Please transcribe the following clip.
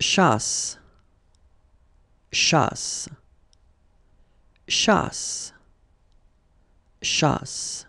Shas. Shas. Shas. Shas.